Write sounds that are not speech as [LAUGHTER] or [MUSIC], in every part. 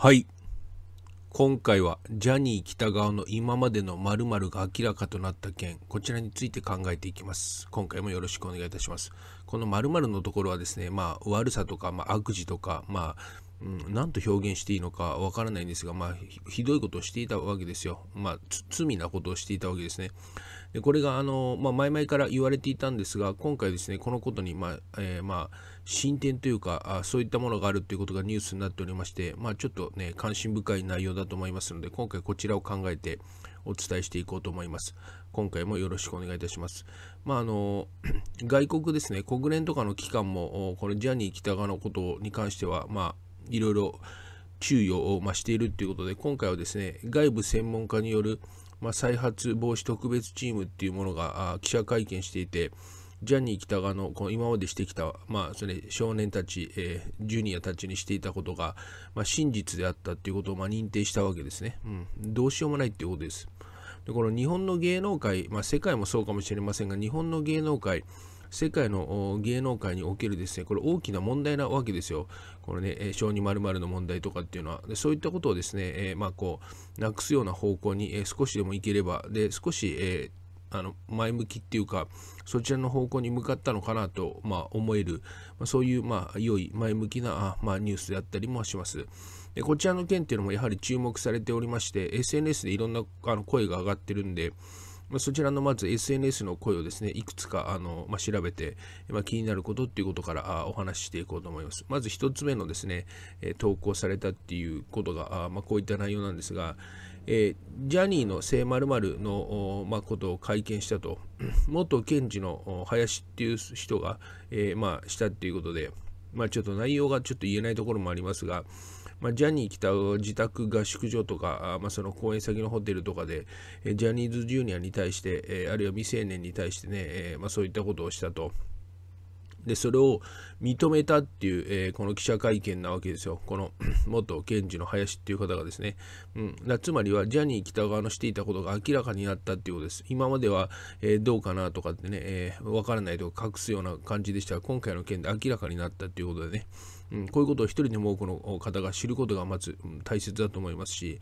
はい。今回はジャニー喜多川の今までの〇〇が明らかとなった件、こちらについて考えていきます。今回もよろしくお願いいたします。この〇〇のところはですね、まあ悪さとか、まあ、悪事とか、まあうん、なと表現していいのかわからないんですが、まあ、ひどいことをしていたわけですよ。まあ、罪なことをしていたわけですね。でこれが、あの、まあ、前々から言われていたんですが、今回ですね、このことに、まあ、えー、まあ、進展というかあ、そういったものがあるということがニュースになっておりまして、まあ、ちょっとね、関心深い内容だと思いますので、今回こちらを考えてお伝えしていこうと思います。今回もよろしくお願いいたします。まあ、あの、[COUGHS] 外国ですね、国連とかの機関も、このジャニー喜多川のことに関しては、まあ、いろいろ注意を増しているということで今回はですね外部専門家による、まあ、再発防止特別チームっていうものが記者会見していてジャニー喜多川のこの今までしてきた、まあそれ少年たち、えー、ジュニアたちにしていたことが、まあ、真実であったということをまあ認定したわけですね、うん。どうしようもないっていうことです。でこの日本の芸能界、まあ、世界もそうかもしれませんが日本の芸能界世界の芸能界におけるですね、これ大きな問題なわけですよ。このね、小児〇〇の問題とかっていうのは、でそういったことをですね、えー、まあこう、なくすような方向に、えー、少しでもいければ、で、少し、えーあの前向きっていうかそちらの方向に向かったのかなと、まあ、思える、まあ、そういう、まあ、良い前向きな、まあ、ニュースであったりもしますでこちらの件っていうのもやはり注目されておりまして SNS でいろんなあの声が上がってるんでまそちらのまず SNS の声をですね、いくつかあの、ま調べて、ま気になることっていうことからあお話ししていこうと思います。まず1つ目のですね、投稿されたっていうことが、あまこういった内容なんですが、えー、ジャニーの性〇〇の、まあ、ことを会見したと、[CLEARS THROAT] 元検事の林っていう人が、えー、まあ、したっていうことで、まあ、ちょっと内容がちょっと言えないところもありますが、まあ、ジャニー北尾自宅合宿所とか、まあ、その公演先のホテルとかで、えジャニーズジュニアに対して、えあるいは未成年に対してね、えまあ、そういったことをしたと。でそれを認めたっていう、えー、この記者会見なわけですよ、この [CLEARS THROAT] 元検事の林っていう方がですね、うん、だつまりはジャニー喜多川のしていたことが明らかになったっていうことです、今までは、えー、どうかなとかってね、えー、分からないとか隠すような感じでしたが、今回の件で明らかになったっていうことでね。うん、こういうことを一人でも多くの方が知ることがまず、大切だと思いますし、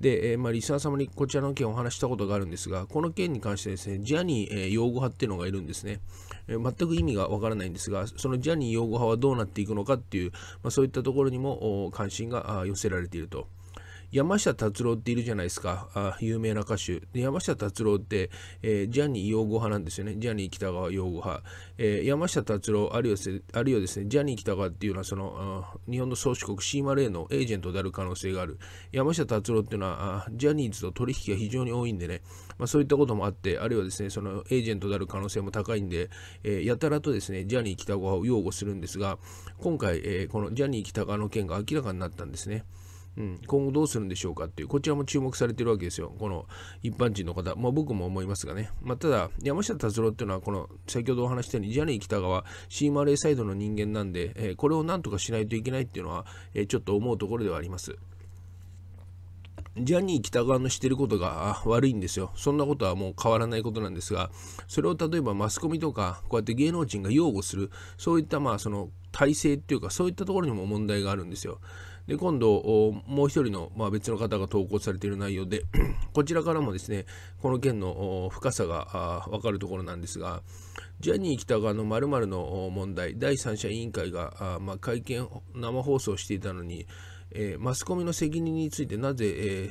で、えー、まあ、リスナー様にこちらの件をお話したことがあるんですが、この件に関してですね、ジャニー、え擁護派っていうのがいるんですね。えー、全く意味がわからないんですが、そのジャニー擁護派はどうなっていくのかっていう、まあ、そういったところにも関心が寄せられていると。山下達郎っているじゃないですか、あ有名な歌手。で山下達郎って、えー、ジャニー擁護派なんですよね。ジャニー北川擁護派。えー、山下達郎あるいは、あるいはですね、ジャニー北川っていうのは、その、日本の宗主国シーマレーのエージェントである可能性がある。山下達郎っていうのは、あジャニーズと取引が非常に多いんでね、まあ、そういったこともあって、あるいはですね、そのエージェントである可能性も高いんで、えー、やたらとですね、ジャニー北川を擁護するんですが、今回、えー、このジャニー喜多川の件が明らかになったんですね。うん、今後どうするんでしょうかっていう、こちらも注目されてるわけですよ。この一般人の方、まあ、僕も思いますがね。まあ、ただ、山下達郎っていうのは、この先ほどお話したように、ジャニー喜多川、CMRA サイドの人間なんで、えー、これをなんとかしないといけないっていうのは、えー、ちょっと思うところではあります。ジャニー喜多川のしてることが悪いんですよ。そんなことはもう変わらないことなんですが、それを例えばマスコミとか、こうやって芸能人が擁護する、そういったまあその体制っていうか、そういったところにも問題があるんですよ。で今度もう1人の、まあ、別の方が投稿されている内容で [CLEARS THROAT] こちらからもですねこの件の深さが分かるところなんですがジャニー喜多川のまるの問題第三者委員会があ、まあ、会見生放送していたのに、えー、マスコミの責任についてなぜ、え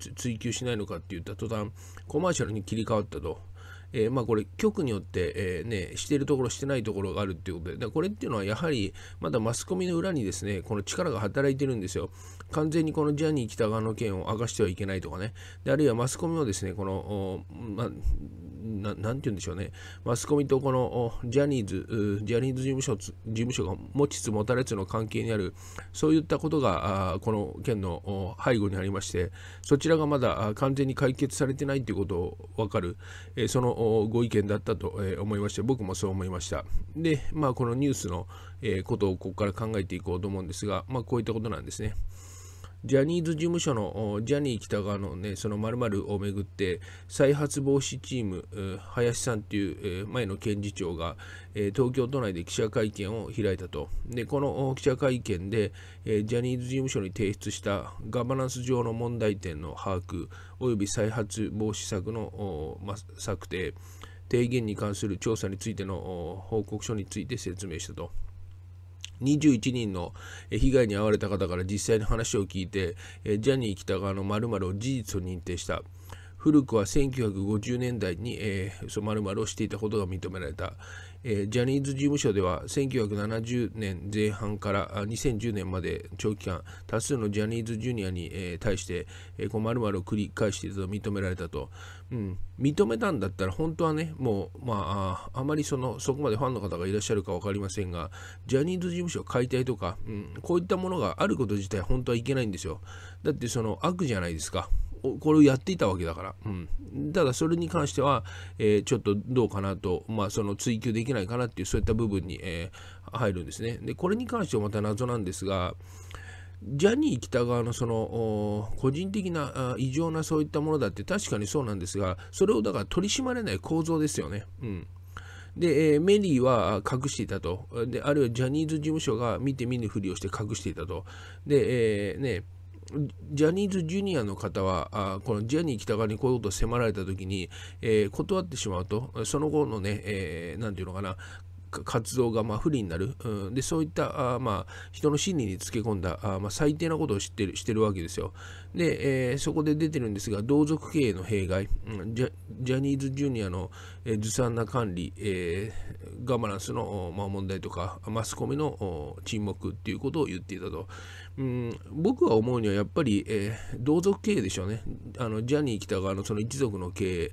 ー、追及しないのかっていった途端コマーシャルに切り替わったと。えー、まあこれ局によって、えー、ね、しているところしてないところがあるっていうことで、これっていうのはやはりまだマスコミの裏にですね、この力が働いてるんですよ。完全にこのジャニー喜多川の件を明かしてはいけないとかね、であるいはマスコミをですね、この、まななんて言うんでしょうね、マスコミとこのジャニーズ、ジャニーズ事務所事務所が持ちつ持たれつの関係にある、そういったことが、この件の背後にありまして、そちらがまだ完全に解決されてないということを分かる、えそのご意見だったと、え思いまして僕もそう思いましたでまあこのニュースの、えことをここから考えていこうと思うんですがまあこういったことなんですね。ジャニーズ事務所のジャニー喜多川のね、その〇〇をめぐって、再発防止チーム、林さんという前の検事長が、東京都内で記者会見を開いたと。で、この記者会見で、ジャニーズ事務所に提出したガバナンス上の問題点の把握、および再発防止策の、ま、策定、提言に関する調査についての報告書について説明したと。21人の被害に遭われた方から実際に話を聞いてジャニー喜多川の〇〇を事実と認定した。古くは1950年代に、えー、嘘丸々をしていたことが認められた、えー、ジャニーズ事務所では1970年前半から2010年まで長期間多数のジャニーズジュニアに、えー、対して、えー、こう丸々を繰り返していたと認められたと、うん、認めたんだったら本当はねもう、まあ、あまりそのそこまでファンの方がいらっしゃるか分かりませんがジャニーズ事務所解体とか、うん、こういったものがあること自体本当はいけないんですよだってその悪じゃないですかこれをやっていたわけだから、うん、ただそれに関しては、えー、ちょっとどうかなと、まあ、その追求できないかなっていうそういった部分に、えー、入るんですねでこれに関してはまた謎なんですがジャニー喜多川のその個人的な異常なそういったものだって確かにそうなんですがそれをだから取り締まれない構造ですよね。うんで、えメリーは隠していたと。で、あるいはジャニーズ事務所が見て見ぬふりをして隠していたと。で、えー、ね、ジャニーズジュニアの方はあこのジャニー喜多川にこういうことを迫られた時に、えー、断ってしまうとその後のねえー、ていうのかな活動がま不利になる、うん、でそういったあまあ、人の心理につけ込んだあ、まあ、最低なことを知ってるしてるわけですよ。で、えー、そこで出てるんですが同族経営の弊害、うん、ジャジャニーズジュニアの、えずさんな管理、えー、ガバナンスの、まあ、問題とかマスコミの沈黙っていうことを言っていたと。うん、僕は思うにはやっぱり、えー、同族経営でしょうねあのジャニー喜多川のその一族の経営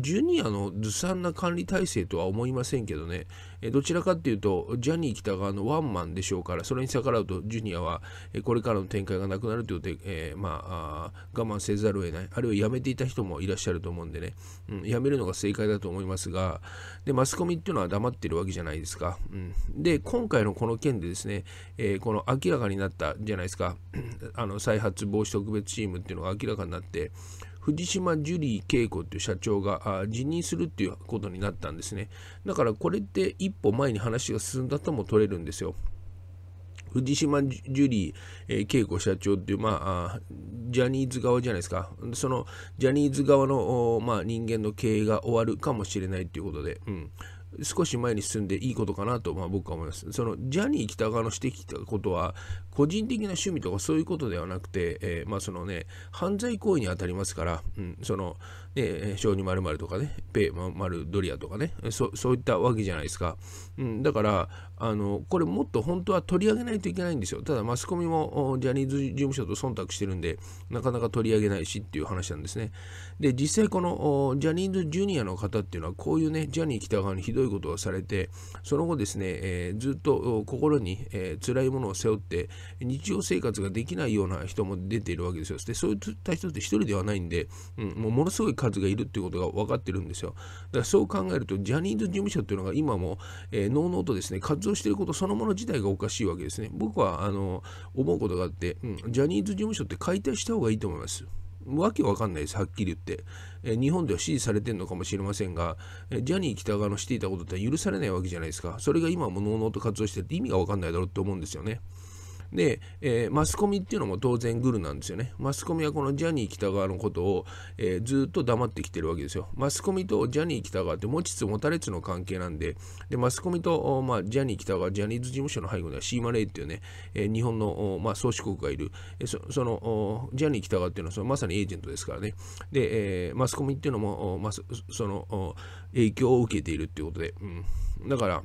ジュニアのずさんな管理体制とは思いませんけどね、えどちらかっていうとジャニー喜多川のワンマンでしょうからそれに逆らうとジュニアは、えこれからの展開がなくなるということで、えー、まあ我慢せざるを得ないあるいは辞めていた人もいらっしゃると思うんでね、うん、辞めるのが正解だと思いますがでマスコミっていうのは黙ってるわけじゃないですか、うん、で今回のこの件でですね、えー、この明らかになっったじゃないですか [CLEARS THROAT] あの再発防止特別チームっていうのが明らかになって藤島ジュリー景子っていう社長が辞任するっていうことになったんですねだからこれって一歩前に話が進んだとも取れるんですよ藤島ジュリー景子社長っていう、まあ、ジャニーズ側じゃないですか、そのジャニーズ側の、まあ、人間の経営が終わるかもしれないということで、うん、少し前に進んでいいことかなと、まあ、僕は思います。そのジャニー喜多川のしてきたことは個人的な趣味とかそういうことではなくて、えー、まあそのね犯罪行為にあたりますから、うん、そのね、小児丸〇とかね、ペー丸ドリアとかねそ、そういったわけじゃないですか。うん、だから、あの、これもっと本当は取り上げないといけないんですよ。ただ、マスコミもジャニーズ事務所と忖度してるんで、なかなか取り上げないしっていう話なんですね。で、実際このジャニーズジュニアの方っていうのは、こういうね、ジャニー喜多川にひどいことをされて、その後ですね、えー、ずっと心に、えー、辛いものを背負って、日常生活ができないような人も出ているわけですよ。で、そういった人って一人ではないんで、うん、もうものすごい数がいるっていうことが分かってるんですよ。だからそう考えるとジャニーズ事務所っていうのが今も、えー、ノーとですね活動していることそのもの自体がおかしいわけですね。僕はあの思うことがあって、うん、ジャニーズ事務所って解体した方がいいと思います。わけわかんないです、はっきり言って。え日本では支持されてるのかもしれませんが、えジャニー喜多川のしていたことって許されないわけじゃないですか。それが今もノーノーと活動してるって意味がわかんないだろうって思うんですよね。で、えー、マスコミっていうのも当然グルなんですよね。マスコミはこのジャニー喜多川のことを、えー、ずっと黙ってきてるわけですよ。マスコミとジャニー喜多川って持ちつ持たれつの関係なんで、でマスコミと、まあ、ジャニー喜多川、ジャニーズ事務所の背後にはシーマレイっていうね、えー、日本の、まあ、創始国がいる、えそそのジャニー喜多川っていうのはそのまさにエージェントですからね。で、えマスコミっていうのも、まあ、その影響を受けているっていうことで、うん、だから、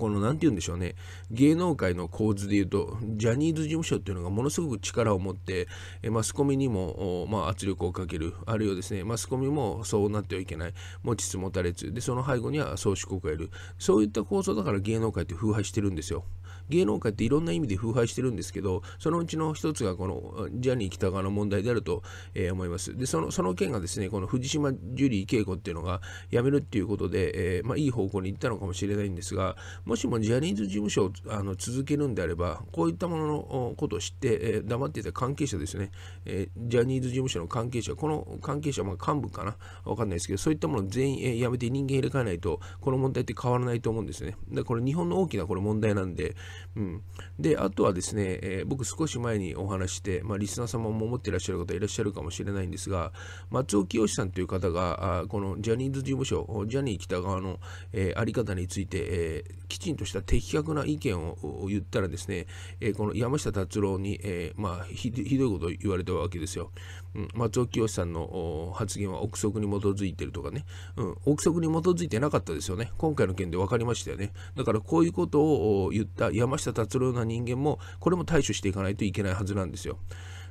この何て言うんでしょうね芸能界の構図で言うとジャニーズ事務所っていうのがものすごく力を持ってマスコミにも、まあ、圧力をかけるあるいはですねマスコミもそうなってはいけない持ちつ持たれつでその背後には宗主国がいるそういった構造だから芸能界って腐敗してるんですよ。芸能界っていろんな意味で腐敗してるんですけど、そのうちの一つがこのジャニー喜多川の問題であると、えー、思います。で、その、その件がですね、この藤島ジュリー恵子っていうのが辞めるっていうことで、えー、まあ、いい方向に行ったのかもしれないんですが、もしもジャニーズ事務所をあの続けるんであれば、こういったもののことを知って、えー、黙っていた関係者ですね、えジャニーズ事務所の関係者、この関係者、まあ、幹部かな、わかんないですけど、そういったもの全員、え辞めて人間入れ替えないと、この問題って変わらないと思うんですね。でこれ日本の大きなこれ問題なんで、うん、であとはですね、えー、僕少し前にお話して、まあ、リスナー様も思ってらっしゃる方いらっしゃるかもしれないんですが松尾清さんという方があこのジャニーズ事務所ジャニー北川の、えー、あり方について、えー、きちんとした的確な意見を言ったらですね、えー、この山下達郎に、えーまあ、ひどいことを言われたわけですよ。うん、松尾清さんの発言は憶測に基づいてるとかね、うん、憶測に基づいてなかったですよね。今回の件で分かりましたよね。だからこういうことを言った山下達郎な人間も、これも対処していかないといけないはずなんですよ。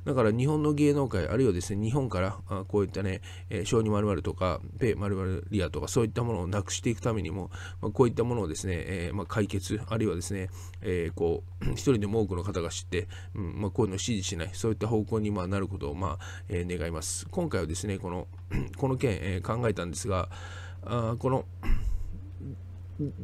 だから日本の芸能界あるいはですね日本からあこういったね「小児〇〇とか「ペ〇〇リア」とかそういったものをなくしていくためにも、まあ、こういったものをですね、えー、まあ、解決あるいはですね、えー、こう一人でも多くの方が知って、うんまあ、こういうのを支持しないそういった方向にまなることを、まあえー、願います今回はですねこのこの件、え考えたんですがあこの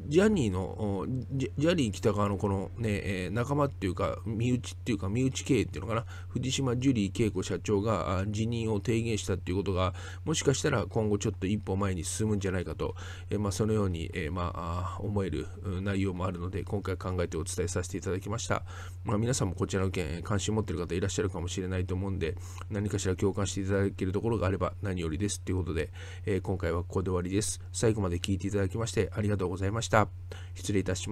ジャニーの、ジャニー北川のこのね、えー、仲間っていうか、身内っていうか、身内経営っていうのかな、藤島ジュリー景子社長が辞任を提言したっていうことが、もしかしたら今後ちょっと一歩前に進むんじゃないかと、えー、まあ、そのように、えー、まあ、思える内容もあるので、今回考えてお伝えさせていただきました。まあ、皆さんもこちらの件、関心持ってる方いらっしゃるかもしれないと思うんで、何かしら共感していただけるところがあれば何よりですということで、え今回はここで終わりです。最後まで聞いていただきましてありがとうございます。ざいました。失礼いたします。